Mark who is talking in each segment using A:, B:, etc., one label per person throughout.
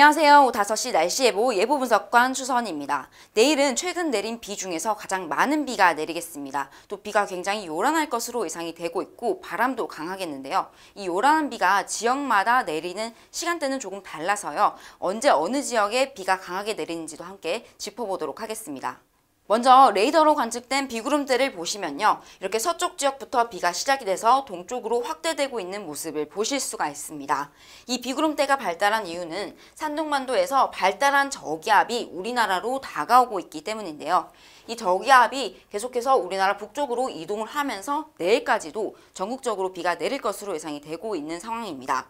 A: 안녕하세요. 5시 날씨 예보 예보 분석관 추선입니다. 내일은 최근 내린 비 중에서 가장 많은 비가 내리겠습니다. 또 비가 굉장히 요란할 것으로 예상이 되고 있고 바람도 강하겠는데요. 이 요란한 비가 지역마다 내리는 시간대는 조금 달라서요. 언제 어느 지역에 비가 강하게 내리는지도 함께 짚어보도록 하겠습니다. 먼저 레이더로 관측된 비구름대를 보시면요. 이렇게 서쪽 지역부터 비가 시작이 돼서 동쪽으로 확대되고 있는 모습을 보실 수가 있습니다. 이 비구름대가 발달한 이유는 산둥반도에서 발달한 저기압이 우리나라로 다가오고 있기 때문인데요. 이 저기압이 계속해서 우리나라 북쪽으로 이동을 하면서 내일까지도 전국적으로 비가 내릴 것으로 예상이 되고 있는 상황입니다.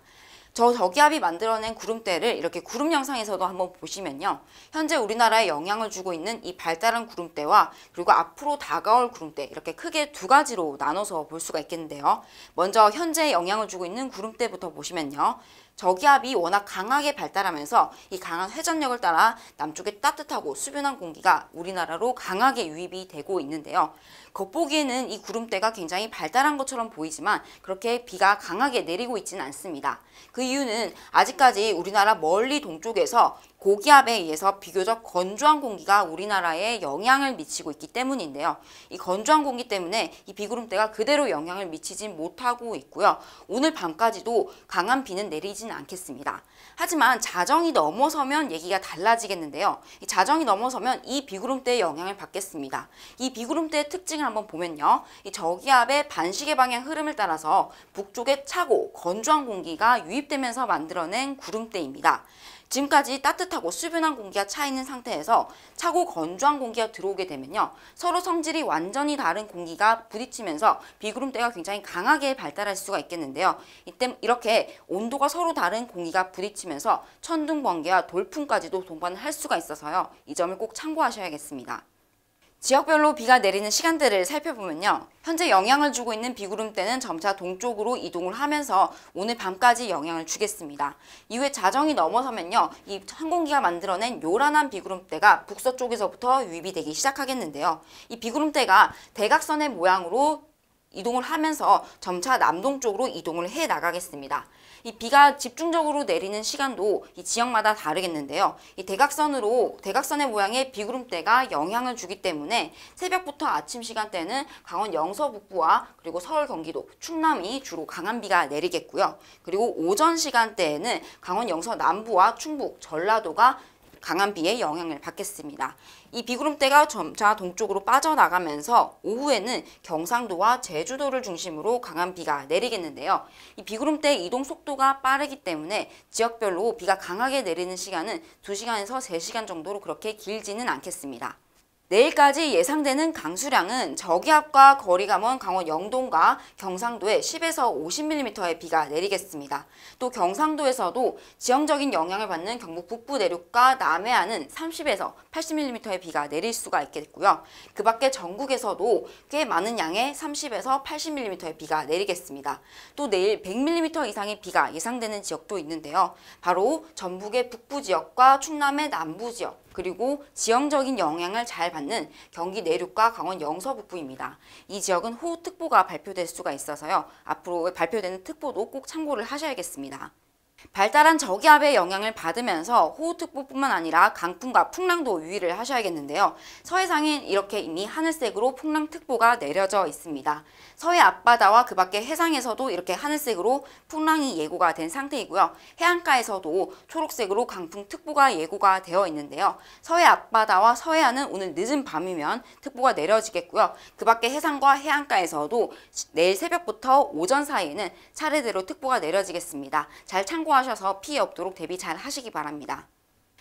A: 저 저기압이 만들어낸 구름대를 이렇게 구름 영상에서도 한번 보시면요. 현재 우리나라에 영향을 주고 있는 이 발달한 구름대와 그리고 앞으로 다가올 구름대 이렇게 크게 두 가지로 나눠서 볼 수가 있겠는데요. 먼저 현재 영향을 주고 있는 구름대부터 보시면요. 저기압이 워낙 강하게 발달하면서 이 강한 회전력을 따라 남쪽의 따뜻하고 수변한 공기가 우리나라로 강하게 유입이 되고 있는데요. 겉보기에는 이 구름대가 굉장히 발달한 것처럼 보이지만 그렇게 비가 강하게 내리고 있지는 않습니다. 그 이유는 아직까지 우리나라 멀리 동쪽에서 고기압에 의해서 비교적 건조한 공기가 우리나라에 영향을 미치고 있기 때문인데요. 이 건조한 공기 때문에 이 비구름대가 그대로 영향을 미치진 못하고 있고요. 오늘 밤까지도 강한 비는 내리진 않겠습니다. 하지만 자정이 넘어서면 얘기가 달라지겠는데요. 자정이 넘어서면 이 비구름대의 영향을 받겠습니다. 이 비구름대의 특징을 한번 보면요. 이 저기압의 반시계 방향 흐름을 따라서 북쪽에 차고 건조한 공기가 유입되면서 만들어낸 구름대입니다. 지금까지 따뜻한 따뜻하고 수분한 공기가 차 있는 상태에서 차고 건조한 공기가 들어오게 되면요. 서로 성질이 완전히 다른 공기가 부딪히면서 비구름대가 굉장히 강하게 발달할 수가 있겠는데요. 이때 이렇게 온도가 서로 다른 공기가 부딪히면서 천둥 번개와 돌풍까지도 동반할 수가 있어서요. 이 점을 꼭 참고하셔야겠습니다. 지역별로 비가 내리는 시간대를 살펴보면요. 현재 영향을 주고 있는 비구름대는 점차 동쪽으로 이동을 하면서 오늘 밤까지 영향을 주겠습니다. 이후에 자정이 넘어서면요. 이 항공기가 만들어낸 요란한 비구름대가 북서쪽에서부터 유입이 되기 시작하겠는데요. 이 비구름대가 대각선의 모양으로 이동을 하면서 점차 남동쪽으로 이동을 해 나가겠습니다. 이 비가 집중적으로 내리는 시간도 이 지역마다 다르겠는데요. 이 대각선으로 대각선의 모양의 비구름대가 영향을 주기 때문에 새벽부터 아침 시간대는 강원 영서 북부와 그리고 서울 경기도 충남이 주로 강한 비가 내리겠고요. 그리고 오전 시간대에는 강원 영서 남부와 충북 전라도가 강한 비의 영향을 받겠습니다. 이 비구름대가 점차 동쪽으로 빠져나가면서 오후에는 경상도와 제주도를 중심으로 강한 비가 내리겠는데요. 이 비구름대의 이동 속도가 빠르기 때문에 지역별로 비가 강하게 내리는 시간은 2시간에서 3시간 정도로 그렇게 길지는 않겠습니다. 내일까지 예상되는 강수량은 저기압과 거리가 먼 강원 영동과 경상도에 10에서 50mm의 비가 내리겠습니다. 또 경상도에서도 지형적인 영향을 받는 경북 북부 내륙과 남해안은 30에서 80mm의 비가 내릴 수가 있겠고요. 그 밖에 전국에서도 꽤 많은 양의 30에서 80mm의 비가 내리겠습니다. 또 내일 100mm 이상의 비가 예상되는 지역도 있는데요. 바로 전북의 북부 지역과 충남의 남부 지역, 그리고 지형적인 영향을 잘 받는 경기 내륙과 강원 영서북부입니다. 이 지역은 호우특보가 발표될 수가 있어서요. 앞으로 발표되는 특보도 꼭 참고를 하셔야겠습니다. 발달한 저기압의 영향을 받으면서 호우특보뿐만 아니라 강풍과 풍랑도 유의를 하셔야겠는데요. 서해상엔 이렇게 이미 하늘색으로 풍랑특보가 내려져 있습니다. 서해 앞바다와 그 밖의 해상에서도 이렇게 하늘색으로 풍랑이 예고가 된 상태이고요. 해안가에서도 초록색으로 강풍특보가 예고가 되어 있는데요. 서해 앞바다와 서해안은 오늘 늦은 밤이면 특보가 내려지겠고요. 그 밖의 해상과 해안가에서도 내일 새벽부터 오전 사이에는 차례대로 특보가 내려지겠습니다. 잘 참고 참고하셔서 피해 없도록 대비 잘 하시기 바랍니다.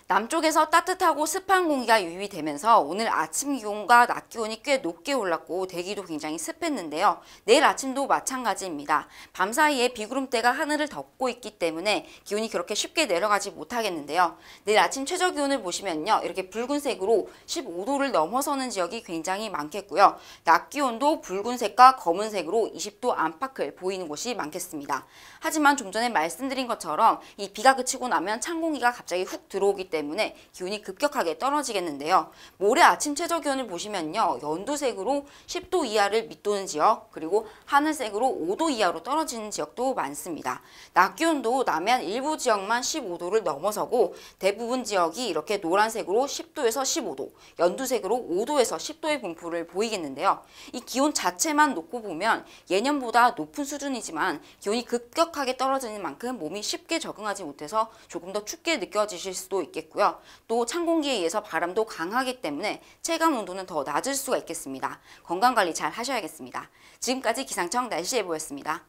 A: 남쪽에서 따뜻하고 습한 공기가 유입되면서 오늘 아침 기온과 낮 기온이 꽤 높게 올랐고 대기도 굉장히 습했는데요. 내일 아침도 마찬가지입니다. 밤 사이에 비구름대가 하늘을 덮고 있기 때문에 기온이 그렇게 쉽게 내려가지 못하겠는데요. 내일 아침 최저 기온을 보시면요. 이렇게 붉은색으로 15도를 넘어서는 지역이 굉장히 많겠고요. 낮 기온도 붉은색과 검은색으로 20도 안팎을 보이는 곳이 많겠습니다. 하지만 좀 전에 말씀드린 것처럼 이 비가 그치고 나면 찬 공기가 갑자기 훅 들어오기 때문에 때문에 기온이 급격하게 떨어지겠는데요. 모레 아침 최저 기온을 보시면요. 연두색으로 10도 이하를 밑도는 지역 그리고 하늘색으로 5도 이하로 떨어지는 지역도 많습니다. 낮 기온도 남해안 일부 지역만 15도를 넘어서고 대부분 지역이 이렇게 노란색으로 10도에서 15도, 연두색으로 5도에서 10도의 분포를 보이겠는데요. 이 기온 자체만 놓고 보면 예년보다 높은 수준이지만 기온이 급격하게 떨어지는 만큼 몸이 쉽게 적응하지 못해서 조금 더 춥게 느껴지실 수도 있겠고 있겠고요. 또 찬 공기에 의해서 바람도 강하기 때문에 체감 온도는 더 낮을 수가 있겠습니다. 건강관리 잘 하셔야겠습니다. 지금까지 기상청 날씨 예보였습니다.